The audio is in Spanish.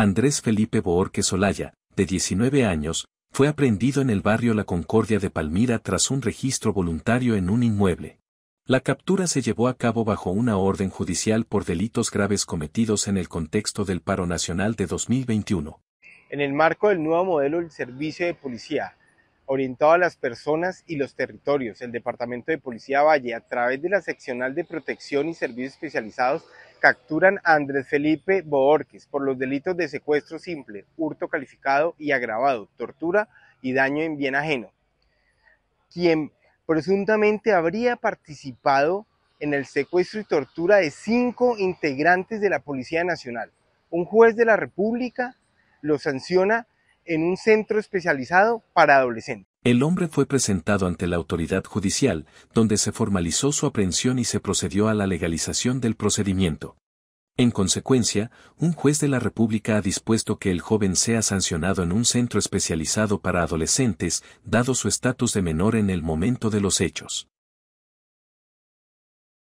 Andrés Felipe Boorque Solaya, de 19 años, fue aprendido en el barrio La Concordia de Palmira tras un registro voluntario en un inmueble. La captura se llevó a cabo bajo una orden judicial por delitos graves cometidos en el contexto del paro nacional de 2021. En el marco del nuevo modelo del servicio de policía, orientado a las personas y los territorios, el Departamento de Policía Valle, a través de la seccional de protección y servicios especializados, capturan a Andrés Felipe Boorques por los delitos de secuestro simple, hurto calificado y agravado, tortura y daño en bien ajeno, quien presuntamente habría participado en el secuestro y tortura de cinco integrantes de la Policía Nacional. Un juez de la República lo sanciona en un centro especializado para adolescentes. El hombre fue presentado ante la autoridad judicial, donde se formalizó su aprehensión y se procedió a la legalización del procedimiento. En consecuencia, un juez de la República ha dispuesto que el joven sea sancionado en un centro especializado para adolescentes, dado su estatus de menor en el momento de los hechos.